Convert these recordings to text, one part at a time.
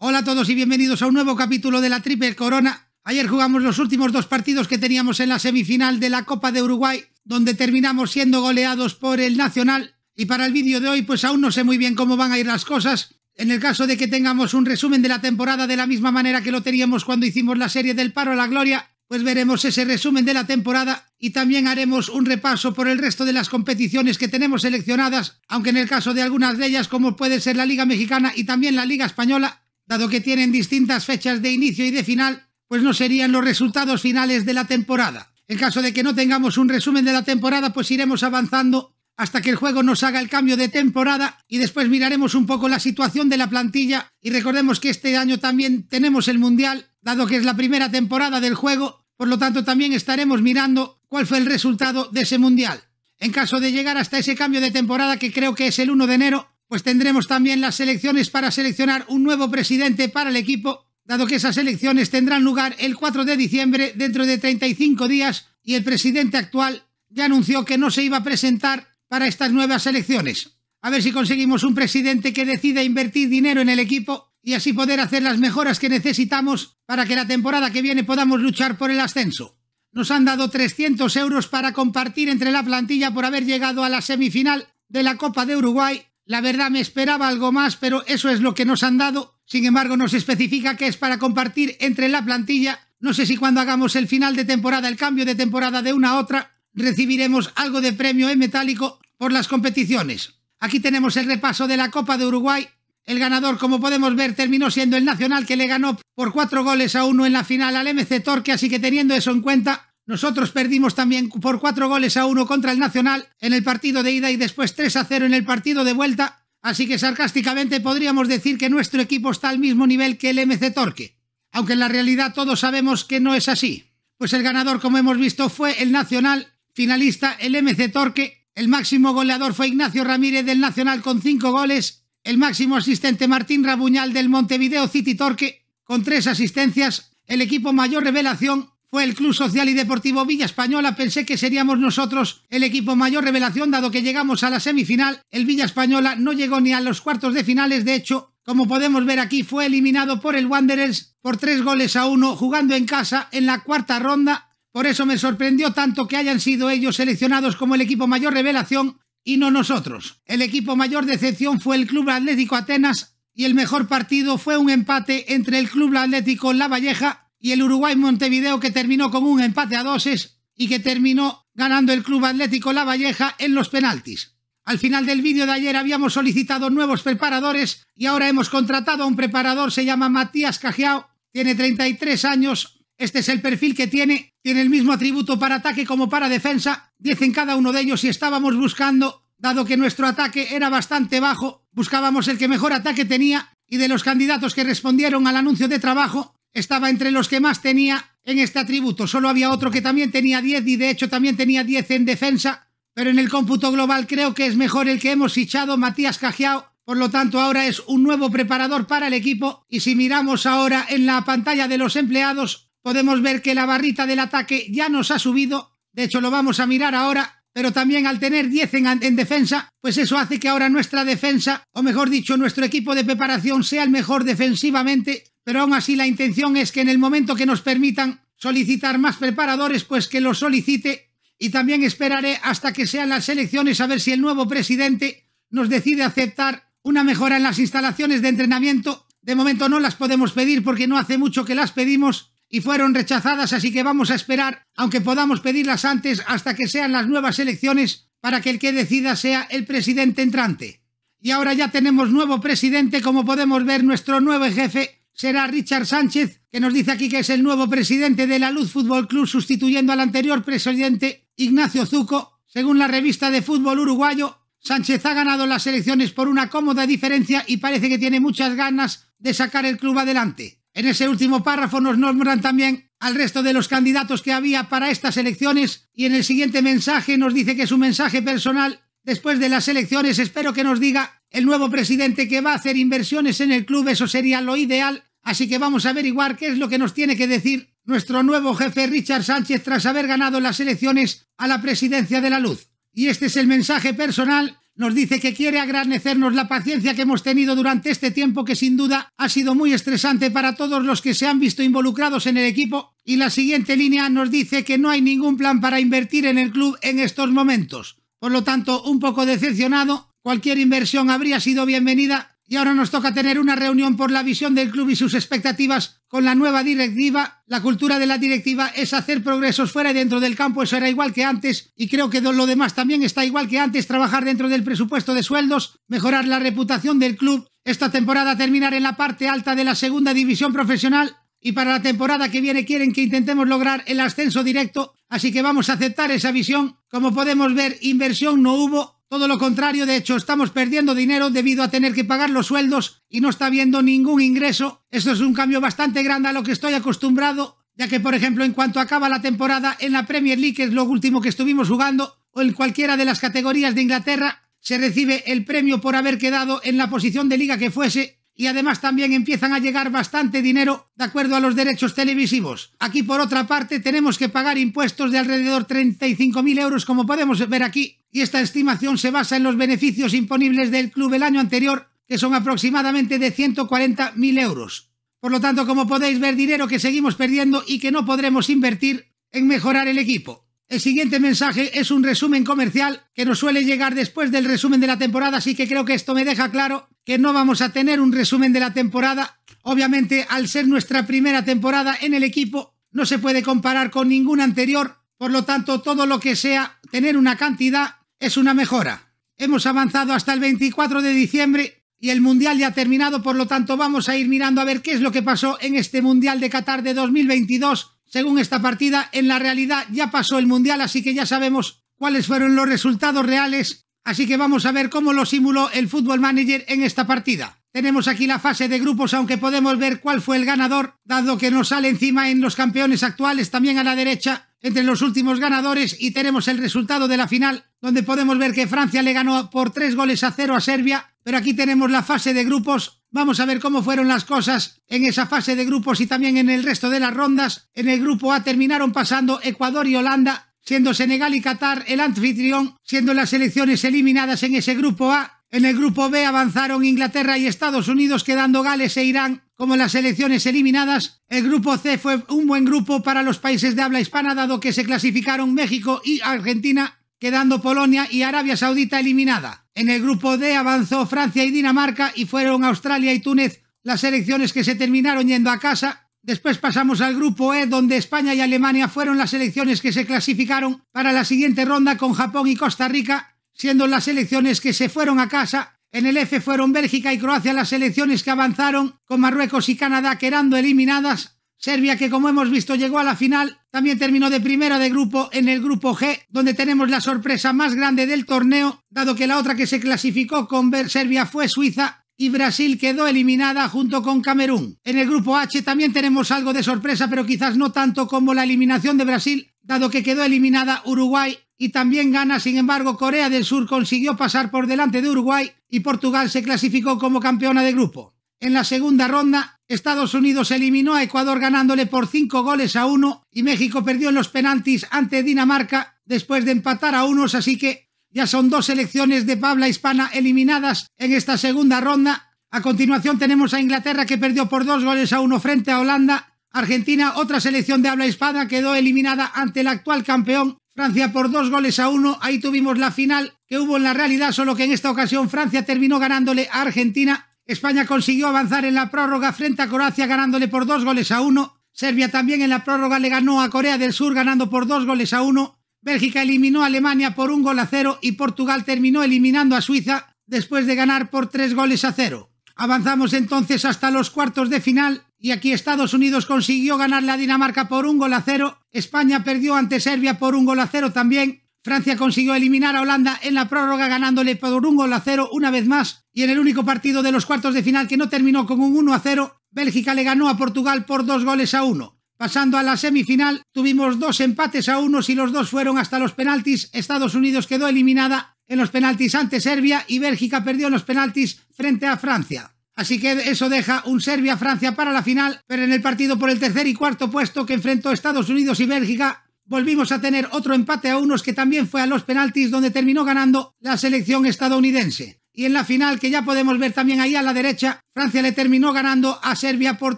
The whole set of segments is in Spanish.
Hola a todos y bienvenidos a un nuevo capítulo de la Triple Corona. Ayer jugamos los últimos dos partidos que teníamos en la semifinal de la Copa de Uruguay, donde terminamos siendo goleados por el Nacional. Y para el vídeo de hoy, pues aún no sé muy bien cómo van a ir las cosas. En el caso de que tengamos un resumen de la temporada de la misma manera que lo teníamos cuando hicimos la serie del paro a la gloria, pues veremos ese resumen de la temporada y también haremos un repaso por el resto de las competiciones que tenemos seleccionadas, aunque en el caso de algunas de ellas, como puede ser la Liga Mexicana y también la Liga Española, dado que tienen distintas fechas de inicio y de final, pues no serían los resultados finales de la temporada. En caso de que no tengamos un resumen de la temporada, pues iremos avanzando hasta que el juego nos haga el cambio de temporada y después miraremos un poco la situación de la plantilla y recordemos que este año también tenemos el Mundial, dado que es la primera temporada del juego, por lo tanto también estaremos mirando cuál fue el resultado de ese Mundial. En caso de llegar hasta ese cambio de temporada que creo que es el 1 de enero, pues tendremos también las elecciones para seleccionar un nuevo presidente para el equipo, dado que esas elecciones tendrán lugar el 4 de diciembre dentro de 35 días y el presidente actual ya anunció que no se iba a presentar para estas nuevas elecciones. A ver si conseguimos un presidente que decida invertir dinero en el equipo y así poder hacer las mejoras que necesitamos para que la temporada que viene podamos luchar por el ascenso. Nos han dado 300 euros para compartir entre la plantilla por haber llegado a la semifinal de la Copa de Uruguay la verdad me esperaba algo más, pero eso es lo que nos han dado. Sin embargo, nos especifica que es para compartir entre la plantilla. No sé si cuando hagamos el final de temporada, el cambio de temporada de una a otra, recibiremos algo de premio en metálico por las competiciones. Aquí tenemos el repaso de la Copa de Uruguay. El ganador, como podemos ver, terminó siendo el Nacional que le ganó por cuatro goles a uno en la final al MC Torque, así que teniendo eso en cuenta, nosotros perdimos también por cuatro goles a uno contra el Nacional en el partido de ida y después 3 a 0 en el partido de vuelta, así que sarcásticamente podríamos decir que nuestro equipo está al mismo nivel que el MC Torque, aunque en la realidad todos sabemos que no es así, pues el ganador como hemos visto fue el Nacional, finalista el MC Torque, el máximo goleador fue Ignacio Ramírez del Nacional con cinco goles, el máximo asistente Martín Rabuñal del Montevideo City Torque con tres asistencias, el equipo mayor revelación fue el Club Social y Deportivo Villa Española, pensé que seríamos nosotros el equipo mayor revelación, dado que llegamos a la semifinal. El Villa Española no llegó ni a los cuartos de finales, de hecho, como podemos ver aquí, fue eliminado por el Wanderers por tres goles a uno, jugando en casa en la cuarta ronda. Por eso me sorprendió tanto que hayan sido ellos seleccionados como el equipo mayor revelación y no nosotros. El equipo mayor decepción fue el Club Atlético Atenas y el mejor partido fue un empate entre el Club Atlético La Valleja y el Uruguay Montevideo que terminó con un empate a doses y que terminó ganando el Club Atlético La Valleja en los penaltis. Al final del vídeo de ayer habíamos solicitado nuevos preparadores y ahora hemos contratado a un preparador, se llama Matías Cajiao, tiene 33 años, este es el perfil que tiene, tiene el mismo atributo para ataque como para defensa, 10 en cada uno de ellos y estábamos buscando, dado que nuestro ataque era bastante bajo, buscábamos el que mejor ataque tenía y de los candidatos que respondieron al anuncio de trabajo, estaba entre los que más tenía en este atributo. Solo había otro que también tenía 10 y de hecho también tenía 10 en defensa. Pero en el cómputo global creo que es mejor el que hemos fichado, Matías Cajiao. Por lo tanto, ahora es un nuevo preparador para el equipo. Y si miramos ahora en la pantalla de los empleados, podemos ver que la barrita del ataque ya nos ha subido. De hecho, lo vamos a mirar ahora pero también al tener 10 en, defensa, pues eso hace que ahora nuestra defensa, o mejor dicho, nuestro equipo de preparación sea el mejor defensivamente pero aún así la intención es que en el momento que nos permitan solicitar más preparadores, pues que los solicite y también esperaré hasta que sean las elecciones a ver si el nuevo presidente nos decide aceptar una mejora en las instalaciones de entrenamiento. De momento no las podemos pedir porque no hace mucho que las pedimos y fueron rechazadas, así que vamos a esperar, aunque podamos pedirlas antes, hasta que sean las nuevas elecciones para que el que decida sea el presidente entrante. Y ahora ya tenemos nuevo presidente, como podemos ver, nuestro nuevo jefe será Richard Sánchez, que nos dice aquí que es el nuevo presidente de la Luz Fútbol Club, sustituyendo al anterior presidente Ignacio Zuco. Según la revista de fútbol uruguayo, Sánchez ha ganado las elecciones por una cómoda diferencia y parece que tiene muchas ganas de sacar el club adelante. En ese último párrafo nos nombran también al resto de los candidatos que había para estas elecciones y en el siguiente mensaje nos dice que su mensaje personal. Después de las elecciones espero que nos diga el nuevo presidente que va a hacer inversiones en el club, eso sería lo ideal Así que vamos a averiguar qué es lo que nos tiene que decir nuestro nuevo jefe Richard Sánchez tras haber ganado las elecciones a la presidencia de la luz. Y este es el mensaje personal. Nos dice que quiere agradecernos la paciencia que hemos tenido durante este tiempo que sin duda ha sido muy estresante para todos los que se han visto involucrados en el equipo. Y la siguiente línea nos dice que no hay ningún plan para invertir en el club en estos momentos. Por lo tanto, un poco decepcionado, cualquier inversión habría sido bienvenida y ahora nos toca tener una reunión por la visión del club y sus expectativas con la nueva directiva. La cultura de la directiva es hacer progresos fuera y dentro del campo, eso era igual que antes y creo que lo demás también está igual que antes, trabajar dentro del presupuesto de sueldos, mejorar la reputación del club, esta temporada terminar en la parte alta de la segunda división profesional y para la temporada que viene quieren que intentemos lograr el ascenso directo, así que vamos a aceptar esa visión. Como podemos ver, inversión no hubo, todo lo contrario, de hecho, estamos perdiendo dinero debido a tener que pagar los sueldos y no está habiendo ningún ingreso. Esto es un cambio bastante grande a lo que estoy acostumbrado, ya que, por ejemplo, en cuanto acaba la temporada en la Premier League, que es lo último que estuvimos jugando, o en cualquiera de las categorías de Inglaterra, se recibe el premio por haber quedado en la posición de liga que fuese y además también empiezan a llegar bastante dinero de acuerdo a los derechos televisivos. Aquí por otra parte tenemos que pagar impuestos de alrededor 35.000 euros como podemos ver aquí y esta estimación se basa en los beneficios imponibles del club el año anterior que son aproximadamente de 140.000 euros. Por lo tanto, como podéis ver, dinero que seguimos perdiendo y que no podremos invertir en mejorar el equipo. El siguiente mensaje es un resumen comercial que nos suele llegar después del resumen de la temporada, así que creo que esto me deja claro que no vamos a tener un resumen de la temporada. Obviamente, al ser nuestra primera temporada en el equipo, no se puede comparar con ninguna anterior. Por lo tanto, todo lo que sea tener una cantidad es una mejora. Hemos avanzado hasta el 24 de diciembre y el Mundial ya ha terminado, por lo tanto vamos a ir mirando a ver qué es lo que pasó en este Mundial de Qatar de 2022. Según esta partida, en la realidad ya pasó el Mundial, así que ya sabemos cuáles fueron los resultados reales Así que vamos a ver cómo lo simuló el Football Manager en esta partida. Tenemos aquí la fase de grupos, aunque podemos ver cuál fue el ganador, dado que nos sale encima en los campeones actuales, también a la derecha, entre los últimos ganadores, y tenemos el resultado de la final, donde podemos ver que Francia le ganó por 3 goles a 0 a Serbia, pero aquí tenemos la fase de grupos, Vamos a ver cómo fueron las cosas en esa fase de grupos y también en el resto de las rondas. En el grupo A terminaron pasando Ecuador y Holanda, siendo Senegal y Qatar el anfitrión, siendo las selecciones eliminadas en ese grupo A. En el grupo B avanzaron Inglaterra y Estados Unidos, quedando Gales e Irán como las selecciones eliminadas. El grupo C fue un buen grupo para los países de habla hispana, dado que se clasificaron México y Argentina, quedando Polonia y Arabia Saudita eliminada. En el grupo D avanzó Francia y Dinamarca y fueron Australia y Túnez las selecciones que se terminaron yendo a casa, Después pasamos al grupo E, donde España y Alemania fueron las selecciones que se clasificaron para la siguiente ronda con Japón y Costa Rica, siendo las selecciones que se fueron a casa. En el F fueron Bélgica y Croacia las selecciones que avanzaron, con Marruecos y Canadá quedando eliminadas. Serbia, que como hemos visto llegó a la final, también terminó de primera de grupo en el grupo G, donde tenemos la sorpresa más grande del torneo, dado que la otra que se clasificó con Serbia fue Suiza, y Brasil quedó eliminada junto con Camerún. En el grupo H también tenemos algo de sorpresa, pero quizás no tanto como la eliminación de Brasil, dado que quedó eliminada Uruguay y también gana, Sin embargo, Corea del Sur consiguió pasar por delante de Uruguay y Portugal se clasificó como campeona de grupo. En la segunda ronda, Estados Unidos eliminó a Ecuador ganándole por 5 goles a uno y México perdió en los penaltis ante Dinamarca después de empatar a unos, así que ya son dos selecciones de Pabla hispana eliminadas en esta segunda ronda. A continuación tenemos a Inglaterra que perdió por dos goles a uno frente a Holanda. Argentina, otra selección de habla hispana, quedó eliminada ante el actual campeón. Francia por dos goles a uno. Ahí tuvimos la final que hubo en la realidad, solo que en esta ocasión Francia terminó ganándole a Argentina. España consiguió avanzar en la prórroga frente a Croacia ganándole por dos goles a uno. Serbia también en la prórroga le ganó a Corea del Sur ganando por dos goles a uno. Bélgica eliminó a Alemania por un gol a cero y Portugal terminó eliminando a Suiza después de ganar por tres goles a cero. Avanzamos entonces hasta los cuartos de final y aquí Estados Unidos consiguió ganar a Dinamarca por un gol a cero, España perdió ante Serbia por un gol a cero también, Francia consiguió eliminar a Holanda en la prórroga ganándole por un gol a cero una vez más y en el único partido de los cuartos de final que no terminó con un 1 a 0, Bélgica le ganó a Portugal por dos goles a uno. Pasando a la semifinal, tuvimos dos empates a unos y los dos fueron hasta los penaltis. Estados Unidos quedó eliminada en los penaltis ante Serbia y Bélgica perdió en los penaltis frente a Francia. Así que eso deja un Serbia-Francia para la final, pero en el partido por el tercer y cuarto puesto que enfrentó Estados Unidos y Bélgica, volvimos a tener otro empate a unos que también fue a los penaltis donde terminó ganando la selección estadounidense. Y en la final, que ya podemos ver también ahí a la derecha, Francia le terminó ganando a Serbia por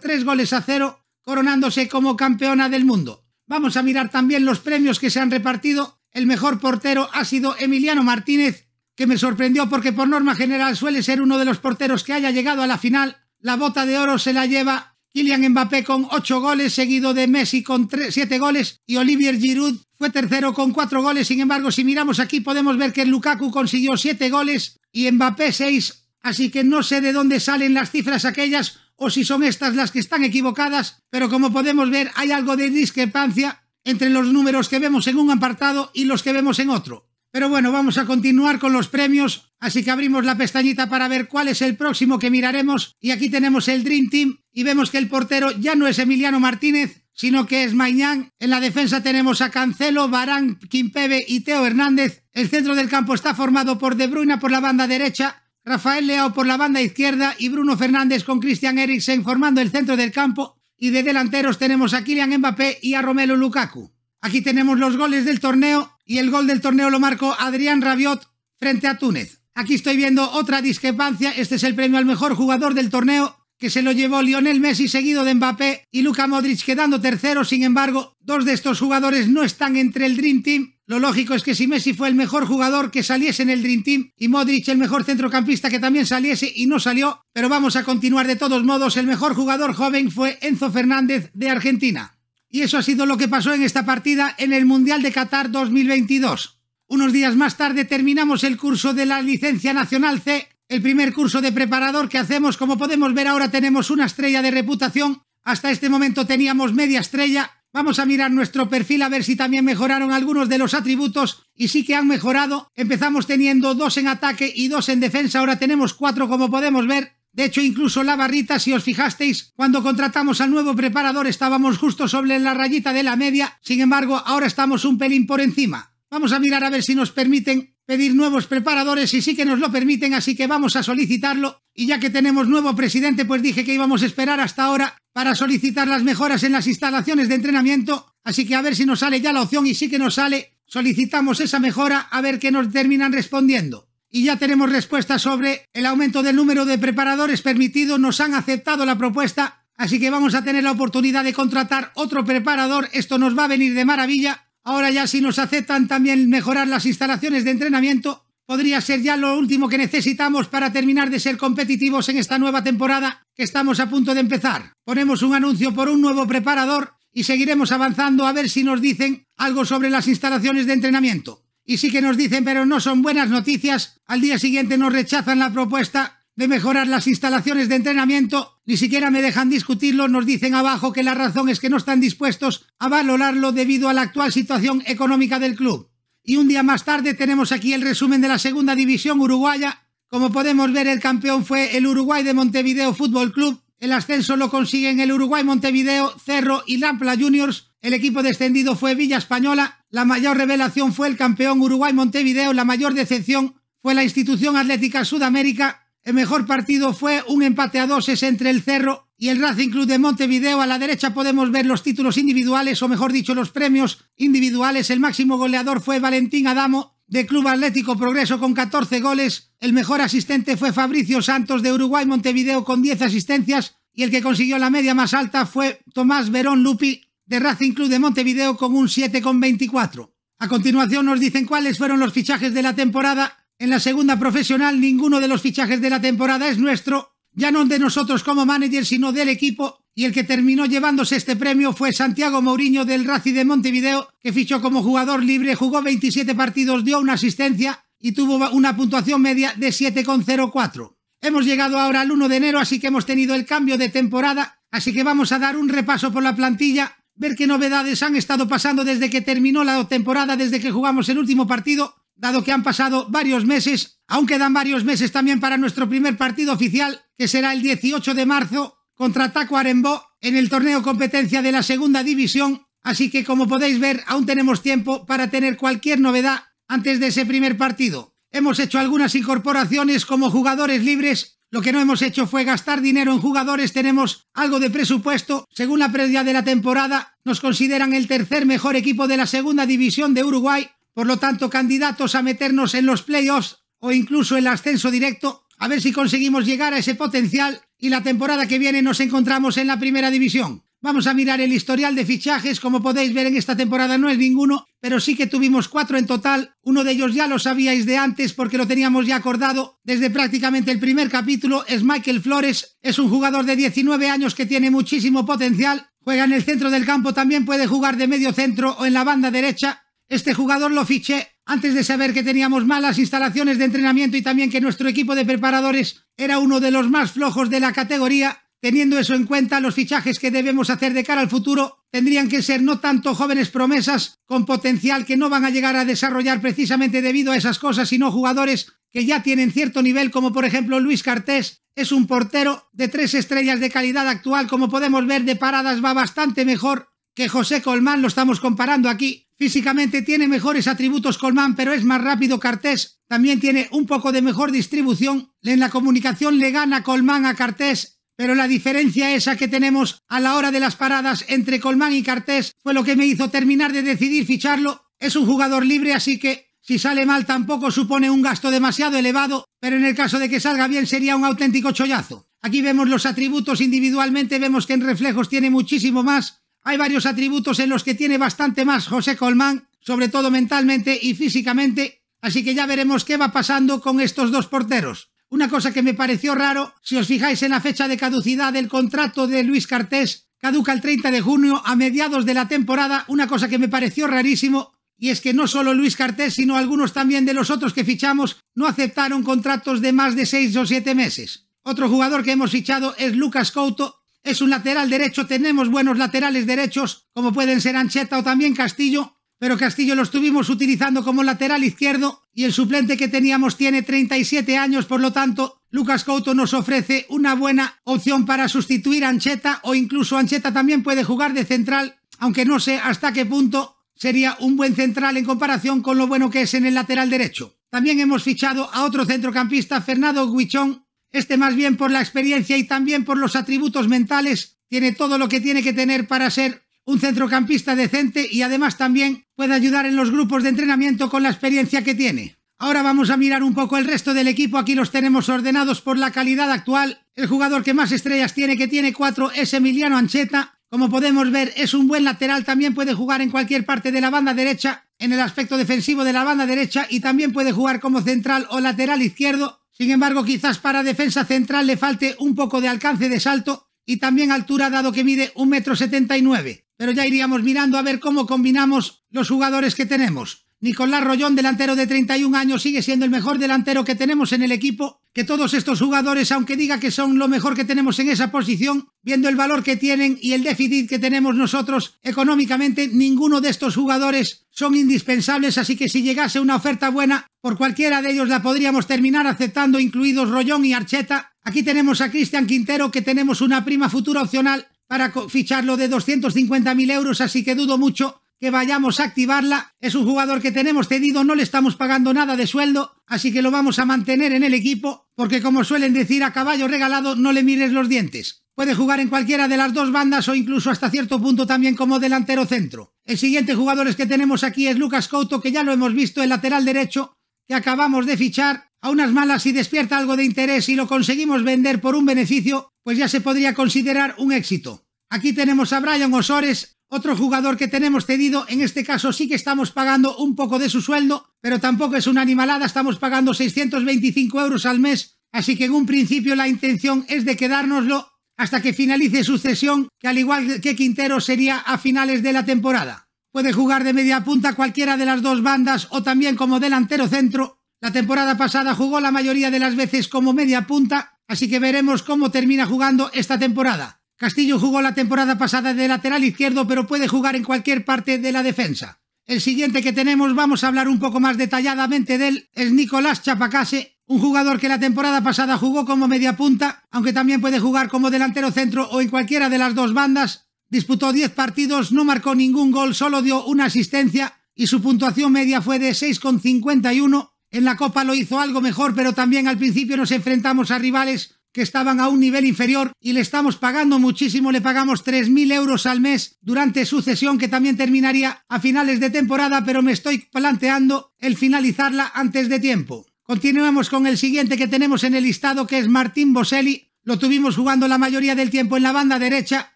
tres goles a cero coronándose como campeona del mundo. Vamos a mirar también los premios que se han repartido. El mejor portero ha sido Emiliano Martínez, que me sorprendió porque por norma general suele ser uno de los porteros que haya llegado a la final. La bota de oro se la lleva Kylian Mbappé con 8 goles, seguido de Messi con 7 goles y Olivier Giroud fue tercero con 4 goles. Sin embargo, si miramos aquí podemos ver que Lukaku consiguió 7 goles y Mbappé 6. Así que no sé de dónde salen las cifras aquellas o si son estas las que están equivocadas, pero como podemos ver hay algo de discrepancia entre los números que vemos en un apartado y los que vemos en otro. Pero bueno, vamos a continuar con los premios, así que abrimos la pestañita para ver cuál es el próximo que miraremos y aquí tenemos el Dream Team y vemos que el portero ya no es Emiliano Martínez, sino que es Mañán. En la defensa tenemos a Cancelo, Barán, Quimpebe y Teo Hernández. El centro del campo está formado por De Bruyne por la banda derecha, Rafael Leao por la banda izquierda y Bruno Fernández con Christian Eriksen formando el centro del campo y de delanteros tenemos a Kylian Mbappé y a Romelu Lukaku. Aquí tenemos los goles del torneo y el gol del torneo lo marcó Adrián Rabiot frente a Túnez. Aquí estoy viendo otra discrepancia, este es el premio al mejor jugador del torneo que se lo llevó Lionel Messi seguido de Mbappé y Luka Modric quedando tercero, sin embargo, dos de estos jugadores no están entre el Dream Team lo lógico es que si Messi fue el mejor jugador que saliese en el Dream Team y Modric el mejor centrocampista que también saliese y no salió, pero vamos a continuar de todos modos, el mejor jugador joven fue Enzo Fernández de Argentina. Y eso ha sido lo que pasó en esta partida en el Mundial de Qatar 2022. Unos días más tarde terminamos el curso de la licencia nacional C, el primer curso de preparador que hacemos. Como podemos ver ahora tenemos una estrella de reputación. Hasta este momento teníamos media estrella Vamos a mirar nuestro perfil a ver si también mejoraron algunos de los atributos y sí que han mejorado. Empezamos teniendo dos en ataque y dos en defensa, ahora tenemos cuatro como podemos ver. De hecho, incluso la barrita, si os fijasteis, cuando contratamos al nuevo preparador estábamos justo sobre la rayita de la media, sin embargo, ahora estamos un pelín por encima. Vamos a mirar a ver si nos permiten pedir nuevos preparadores y sí que nos lo permiten, así que vamos a solicitarlo. Y ya que tenemos nuevo presidente, pues dije que íbamos a esperar hasta ahora para solicitar las mejoras en las instalaciones de entrenamiento, así que a ver si nos sale ya la opción y sí que nos sale, solicitamos esa mejora a ver qué nos terminan respondiendo. Y ya tenemos respuesta sobre el aumento del número de preparadores permitidos, nos han aceptado la propuesta, así que vamos a tener la oportunidad de contratar otro preparador, esto nos va a venir de maravilla. Ahora ya si nos aceptan también mejorar las instalaciones de entrenamiento, podría ser ya lo último que necesitamos para terminar de ser competitivos en esta nueva temporada que estamos a punto de empezar. Ponemos un anuncio por un nuevo preparador y seguiremos avanzando a ver si nos dicen algo sobre las instalaciones de entrenamiento. Y sí que nos dicen, pero no son buenas noticias. Al día siguiente nos rechazan la propuesta de mejorar las instalaciones de entrenamiento, ni siquiera me dejan discutirlo, nos dicen abajo que la razón es que no están dispuestos a valorarlo debido a la actual situación económica del club. Y un día más tarde tenemos aquí el resumen de la segunda división uruguaya. Como podemos ver, el campeón fue el Uruguay de Montevideo Fútbol Club. El ascenso lo consiguen el Uruguay Montevideo, Cerro y Lampla Juniors. El equipo descendido fue Villa Española. La mayor revelación fue el campeón Uruguay Montevideo. La mayor decepción fue la institución Atlética Sudamérica. El mejor partido fue un empate a doses entre el Cerro y el Racing Club de Montevideo. A la derecha podemos ver los títulos individuales, o mejor dicho, los premios individuales. El máximo goleador fue Valentín Adamo de Club Atlético Progreso con 14 goles. El mejor asistente fue Fabricio Santos de Uruguay Montevideo con 10 asistencias. Y el que consiguió la media más alta fue Tomás Verón Lupi de Racing Club de Montevideo con un 7,24. A continuación nos dicen cuáles fueron los fichajes de la temporada. En la segunda profesional ninguno de los fichajes de la temporada es nuestro, ya no de nosotros como manager, sino del equipo. Y el que terminó llevándose este premio fue Santiago Mourinho del Racing de Montevideo, que fichó como jugador libre, jugó 27 partidos, dio una asistencia y tuvo una puntuación media de 7,04. Hemos llegado ahora al 1 de enero, así que hemos tenido el cambio de temporada, así que vamos a dar un repaso por la plantilla, ver qué novedades han estado pasando desde que terminó la temporada, desde que jugamos el último partido dado que han pasado varios meses, aún quedan varios meses también para nuestro primer partido oficial, que será el 18 de marzo contra Tacuarembó en el torneo competencia de la segunda división, así que como podéis ver, aún tenemos tiempo para tener cualquier novedad antes de ese primer partido. Hemos hecho algunas incorporaciones como jugadores libres lo que no hemos hecho fue gastar dinero en jugadores, tenemos algo de presupuesto. Según la previa de la temporada, nos consideran el tercer mejor equipo de la segunda división de Uruguay por lo tanto, candidatos a meternos en los playoffs o incluso el ascenso directo, a ver si conseguimos llegar a ese potencial y la temporada que viene nos encontramos en la primera división. Vamos a mirar el historial de fichajes, como podéis ver en esta temporada no es ninguno, pero sí que tuvimos cuatro en total, uno de ellos ya lo sabíais de antes porque lo teníamos ya acordado desde prácticamente el primer capítulo, es Michael Flores, es un jugador de 19 años que tiene muchísimo potencial, juega en el centro del campo, también puede jugar de medio centro o en la banda derecha, este jugador lo fiché antes de saber que teníamos malas instalaciones de entrenamiento y también que nuestro equipo de preparadores era uno de los más flojos de la categoría. Teniendo eso en cuenta, los fichajes que debemos hacer de cara al futuro tendrían que ser no tanto jóvenes promesas con potencial que no van a llegar a desarrollar precisamente debido a esas cosas, sino jugadores que ya tienen cierto nivel, como por ejemplo Luis Cartés, es un portero de tres estrellas de calidad actual, como podemos ver de paradas va bastante mejor que José Colmán, lo estamos comparando aquí, Físicamente tiene mejores atributos Colman, pero es más rápido Cartés. También tiene un poco de mejor distribución. En la comunicación le gana Colman a Cartés, pero la diferencia esa que tenemos a la hora de las paradas entre Colman y Cartés fue lo que me hizo terminar de decidir ficharlo. Es un jugador libre, así que si sale mal tampoco supone un gasto demasiado elevado, pero en el caso de que salga bien sería un auténtico chollazo. Aquí vemos los atributos individualmente, vemos que en reflejos tiene muchísimo más, hay varios atributos en los que tiene bastante más José Colmán, sobre todo mentalmente y físicamente, así que ya veremos qué va pasando con estos dos porteros. Una cosa que me pareció raro, si os fijáis en la fecha de caducidad del contrato de Luis Cartés, caduca el 30 de junio a mediados de la temporada, una cosa que me pareció rarísimo, y es que no solo Luis Cartés, sino algunos también de los otros que fichamos no aceptaron contratos de más de 6 o 7 meses. Otro jugador que hemos fichado es Lucas Couto, es un lateral derecho, tenemos buenos laterales derechos, como pueden ser Ancheta o también Castillo, pero Castillo lo estuvimos utilizando como lateral izquierdo y el suplente que teníamos tiene 37 años, por lo tanto, Lucas Couto nos ofrece una buena opción para sustituir a Ancheta o incluso Ancheta también puede jugar de central, aunque no sé hasta qué punto sería un buen central en comparación con lo bueno que es en el lateral derecho. También hemos fichado a otro centrocampista, Fernando Guichón, este más bien por la experiencia y también por los atributos mentales tiene todo lo que tiene que tener para ser un centrocampista decente y además también puede ayudar en los grupos de entrenamiento con la experiencia que tiene. Ahora vamos a mirar un poco el resto del equipo, aquí los tenemos ordenados por la calidad actual. El jugador que más estrellas tiene, que tiene cuatro, es Emiliano Ancheta. Como podemos ver, es un buen lateral, también puede jugar en cualquier parte de la banda derecha, en el aspecto defensivo de la banda derecha y también puede jugar como central o lateral izquierdo. Sin embargo, quizás para defensa central le falte un poco de alcance de salto y también altura dado que mide 1,79 m. Pero ya iríamos mirando a ver cómo combinamos los jugadores que tenemos. Nicolás Rollón, delantero de 31 años, sigue siendo el mejor delantero que tenemos en el equipo, que todos estos jugadores, aunque diga que son lo mejor que tenemos en esa posición, viendo el valor que tienen y el déficit que tenemos nosotros económicamente, ninguno de estos jugadores son indispensables, así que si llegase una oferta buena, por cualquiera de ellos la podríamos terminar aceptando, incluidos Rollón y Archeta. Aquí tenemos a Cristian Quintero, que tenemos una prima futura opcional para ficharlo de 250.000 euros, así que dudo mucho que vayamos a activarla. Es un jugador que tenemos cedido, no le estamos pagando nada de sueldo, así que lo vamos a mantener en el equipo, porque como suelen decir a caballo regalado, no le mires los dientes. Puede jugar en cualquiera de las dos bandas o incluso hasta cierto punto también como delantero centro. El siguiente jugador que tenemos aquí es Lucas Couto, que ya lo hemos visto, el lateral derecho, que acabamos de fichar. A unas malas, si despierta algo de interés y lo conseguimos vender por un beneficio, pues ya se podría considerar un éxito. Aquí tenemos a Brian Osores, otro jugador que tenemos cedido, en este caso sí que estamos pagando un poco de su sueldo, pero tampoco es una animalada, estamos pagando 625 euros al mes, así que en un principio la intención es de quedárnoslo hasta que finalice su cesión, que al igual que Quintero sería a finales de la temporada. Puede jugar de media punta cualquiera de las dos bandas o también como delantero centro. La temporada pasada jugó la mayoría de las veces como media punta, así que veremos cómo termina jugando esta temporada. Castillo jugó la temporada pasada de lateral izquierdo, pero puede jugar en cualquier parte de la defensa. El siguiente que tenemos, vamos a hablar un poco más detalladamente de él, es Nicolás Chapacase, un jugador que la temporada pasada jugó como media punta, aunque también puede jugar como delantero centro o en cualquiera de las dos bandas. Disputó 10 partidos, no marcó ningún gol, solo dio una asistencia y su puntuación media fue de 6,51. En la Copa lo hizo algo mejor, pero también al principio nos enfrentamos a rivales que estaban a un nivel inferior y le estamos pagando muchísimo, le pagamos 3.000 euros al mes durante su cesión que también terminaría a finales de temporada, pero me estoy planteando el finalizarla antes de tiempo. continuamos con el siguiente que tenemos en el listado que es Martín Boselli, lo tuvimos jugando la mayoría del tiempo en la banda derecha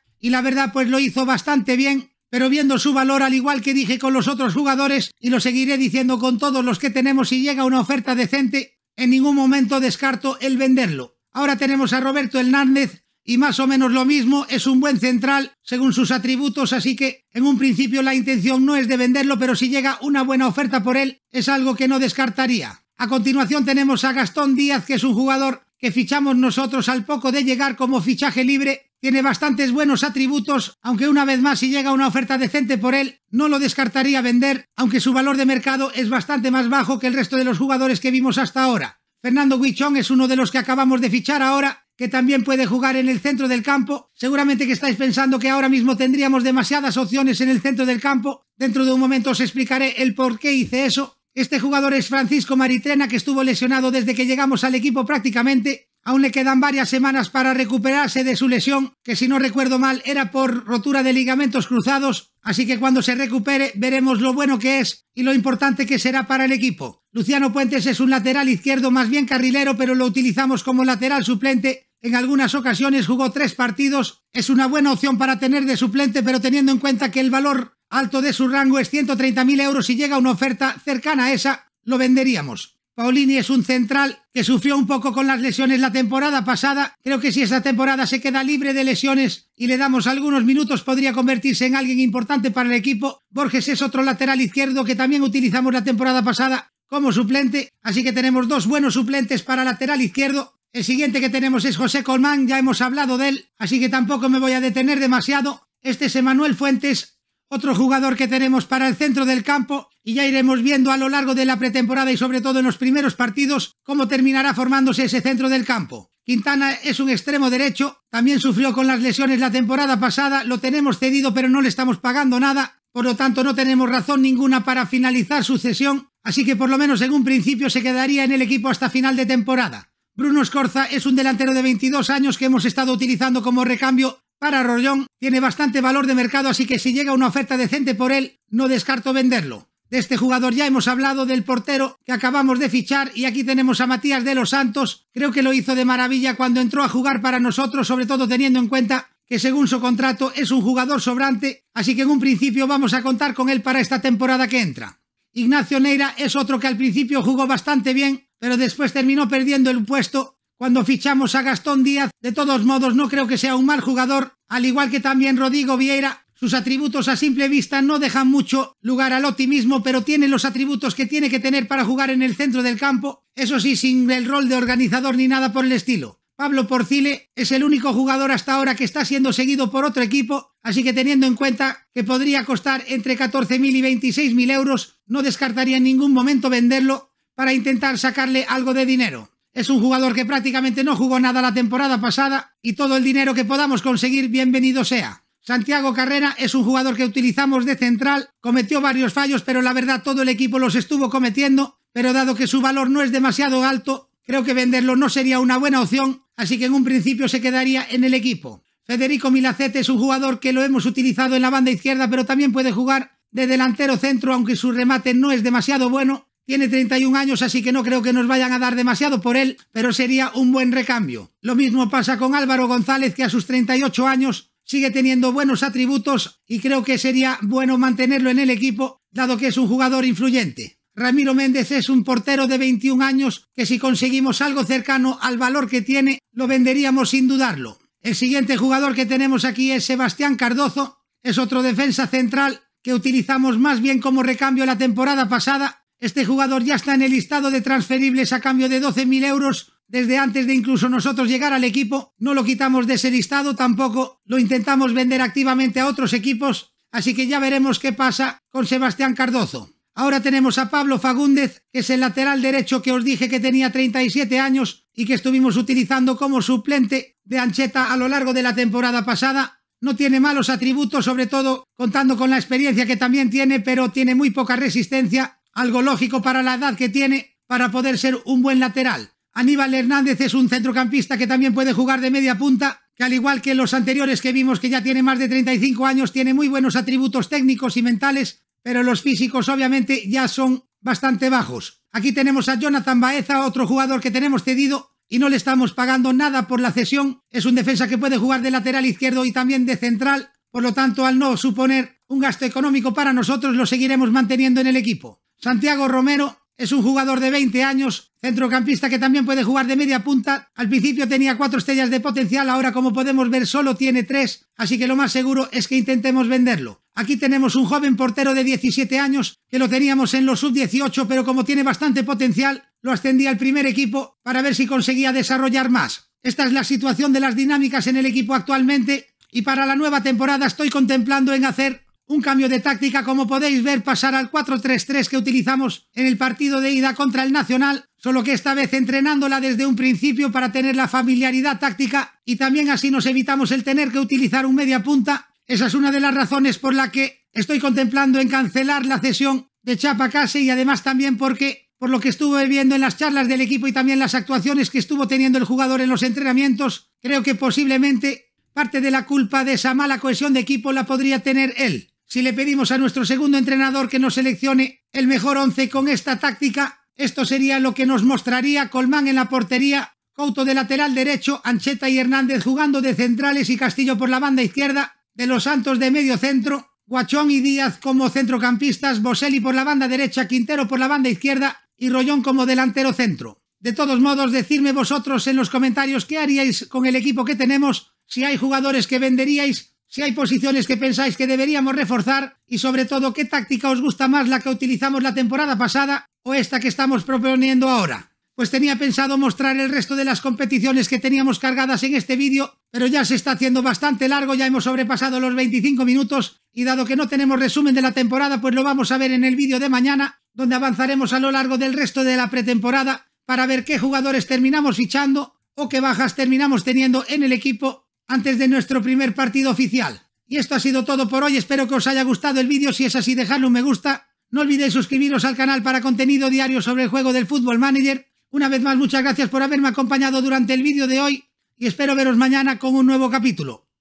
y la verdad pues lo hizo bastante bien, pero viendo su valor al igual que dije con los otros jugadores y lo seguiré diciendo con todos los que tenemos si llega una oferta decente, en ningún momento descarto el venderlo. Ahora tenemos a Roberto Hernández y más o menos lo mismo, es un buen central según sus atributos, así que en un principio la intención no es de venderlo, pero si llega una buena oferta por él, es algo que no descartaría. A continuación tenemos a Gastón Díaz, que es un jugador que fichamos nosotros al poco de llegar como fichaje libre, tiene bastantes buenos atributos, aunque una vez más si llega una oferta decente por él, no lo descartaría vender, aunque su valor de mercado es bastante más bajo que el resto de los jugadores que vimos hasta ahora. Fernando Huichón es uno de los que acabamos de fichar ahora, que también puede jugar en el centro del campo. Seguramente que estáis pensando que ahora mismo tendríamos demasiadas opciones en el centro del campo. Dentro de un momento os explicaré el por qué hice eso. Este jugador es Francisco Maritrena, que estuvo lesionado desde que llegamos al equipo prácticamente. Aún le quedan varias semanas para recuperarse de su lesión, que si no recuerdo mal era por rotura de ligamentos cruzados, así que cuando se recupere veremos lo bueno que es y lo importante que será para el equipo. Luciano Puentes es un lateral izquierdo más bien carrilero, pero lo utilizamos como lateral suplente. En algunas ocasiones jugó tres partidos, es una buena opción para tener de suplente, pero teniendo en cuenta que el valor alto de su rango es 130.000 euros y llega una oferta cercana a esa, lo venderíamos. Paulini es un central que sufrió un poco con las lesiones la temporada pasada. Creo que si esta temporada se queda libre de lesiones y le damos algunos minutos, podría convertirse en alguien importante para el equipo. Borges es otro lateral izquierdo que también utilizamos la temporada pasada como suplente. Así que tenemos dos buenos suplentes para lateral izquierdo. El siguiente que tenemos es José Colmán, ya hemos hablado de él, así que tampoco me voy a detener demasiado. Este es Emanuel Fuentes, otro jugador que tenemos para el centro del campo y ya iremos viendo a lo largo de la pretemporada y sobre todo en los primeros partidos cómo terminará formándose ese centro del campo. Quintana es un extremo derecho, también sufrió con las lesiones la temporada pasada, lo tenemos cedido pero no le estamos pagando nada, por lo tanto no tenemos razón ninguna para finalizar su cesión, así que por lo menos en un principio se quedaría en el equipo hasta final de temporada. Bruno Scorza es un delantero de 22 años que hemos estado utilizando como recambio para Rollón tiene bastante valor de mercado, así que si llega una oferta decente por él, no descarto venderlo. De este jugador ya hemos hablado del portero que acabamos de fichar y aquí tenemos a Matías de los Santos. Creo que lo hizo de maravilla cuando entró a jugar para nosotros, sobre todo teniendo en cuenta que según su contrato es un jugador sobrante, así que en un principio vamos a contar con él para esta temporada que entra. Ignacio Neira es otro que al principio jugó bastante bien, pero después terminó perdiendo el puesto cuando fichamos a Gastón Díaz. De todos modos, no creo que sea un mal jugador, al igual que también Rodrigo Vieira. Sus atributos a simple vista no dejan mucho lugar al optimismo, pero tiene los atributos que tiene que tener para jugar en el centro del campo, eso sí, sin el rol de organizador ni nada por el estilo. Pablo Porcile es el único jugador hasta ahora que está siendo seguido por otro equipo, así que teniendo en cuenta que podría costar entre 14.000 y 26.000 euros, no descartaría en ningún momento venderlo para intentar sacarle algo de dinero. Es un jugador que prácticamente no jugó nada la temporada pasada y todo el dinero que podamos conseguir, bienvenido sea. Santiago Carrera es un jugador que utilizamos de central, cometió varios fallos, pero la verdad todo el equipo los estuvo cometiendo, pero dado que su valor no es demasiado alto, creo que venderlo no sería una buena opción, así que en un principio se quedaría en el equipo. Federico Milacete es un jugador que lo hemos utilizado en la banda izquierda, pero también puede jugar de delantero centro, aunque su remate no es demasiado bueno, tiene 31 años, así que no creo que nos vayan a dar demasiado por él, pero sería un buen recambio. Lo mismo pasa con Álvaro González, que a sus 38 años sigue teniendo buenos atributos y creo que sería bueno mantenerlo en el equipo, dado que es un jugador influyente. Ramiro Méndez es un portero de 21 años que si conseguimos algo cercano al valor que tiene, lo venderíamos sin dudarlo. El siguiente jugador que tenemos aquí es Sebastián Cardozo, es otro defensa central que utilizamos más bien como recambio la temporada pasada este jugador ya está en el listado de transferibles a cambio de 12.000 euros. Desde antes de incluso nosotros llegar al equipo, no lo quitamos de ese listado tampoco. Lo intentamos vender activamente a otros equipos, así que ya veremos qué pasa con Sebastián Cardozo. Ahora tenemos a Pablo Fagúndez, que es el lateral derecho que os dije que tenía 37 años y que estuvimos utilizando como suplente de Ancheta a lo largo de la temporada pasada. No tiene malos atributos, sobre todo contando con la experiencia que también tiene, pero tiene muy poca resistencia algo lógico para la edad que tiene para poder ser un buen lateral. Aníbal Hernández es un centrocampista que también puede jugar de media punta, que al igual que los anteriores que vimos que ya tiene más de 35 años, tiene muy buenos atributos técnicos y mentales, pero los físicos obviamente ya son bastante bajos. Aquí tenemos a Jonathan Baeza, otro jugador que tenemos cedido y no le estamos pagando nada por la cesión. Es un defensa que puede jugar de lateral izquierdo y también de central, por lo tanto al no suponer un gasto económico para nosotros lo seguiremos manteniendo en el equipo. Santiago Romero es un jugador de 20 años, centrocampista que también puede jugar de media punta. Al principio tenía cuatro estrellas de potencial, ahora como podemos ver solo tiene tres, así que lo más seguro es que intentemos venderlo. Aquí tenemos un joven portero de 17 años que lo teníamos en los sub-18, pero como tiene bastante potencial, lo ascendí al primer equipo para ver si conseguía desarrollar más. Esta es la situación de las dinámicas en el equipo actualmente y para la nueva temporada estoy contemplando en hacer un cambio de táctica como podéis ver pasar al 4-3-3 que utilizamos en el partido de ida contra el Nacional, solo que esta vez entrenándola desde un principio para tener la familiaridad táctica y también así nos evitamos el tener que utilizar un media punta. Esa es una de las razones por la que estoy contemplando en cancelar la cesión de Chapa Case y además también porque por lo que estuve viendo en las charlas del equipo y también las actuaciones que estuvo teniendo el jugador en los entrenamientos, creo que posiblemente parte de la culpa de esa mala cohesión de equipo la podría tener él. Si le pedimos a nuestro segundo entrenador que nos seleccione el mejor once con esta táctica, esto sería lo que nos mostraría Colmán en la portería, Couto de lateral derecho, Ancheta y Hernández jugando de centrales y Castillo por la banda izquierda, de los Santos de medio centro, Guachón y Díaz como centrocampistas, Boselli por la banda derecha, Quintero por la banda izquierda y Rollón como delantero centro. De todos modos, decidme vosotros en los comentarios qué haríais con el equipo que tenemos, si hay jugadores que venderíais si hay posiciones que pensáis que deberíamos reforzar y sobre todo qué táctica os gusta más la que utilizamos la temporada pasada o esta que estamos proponiendo ahora. Pues tenía pensado mostrar el resto de las competiciones que teníamos cargadas en este vídeo, pero ya se está haciendo bastante largo, ya hemos sobrepasado los 25 minutos y dado que no tenemos resumen de la temporada, pues lo vamos a ver en el vídeo de mañana, donde avanzaremos a lo largo del resto de la pretemporada para ver qué jugadores terminamos fichando o qué bajas terminamos teniendo en el equipo antes de nuestro primer partido oficial. Y esto ha sido todo por hoy, espero que os haya gustado el vídeo, si es así dejadle un me gusta. No olvidéis suscribiros al canal para contenido diario sobre el juego del Fútbol Manager. Una vez más, muchas gracias por haberme acompañado durante el vídeo de hoy y espero veros mañana con un nuevo capítulo.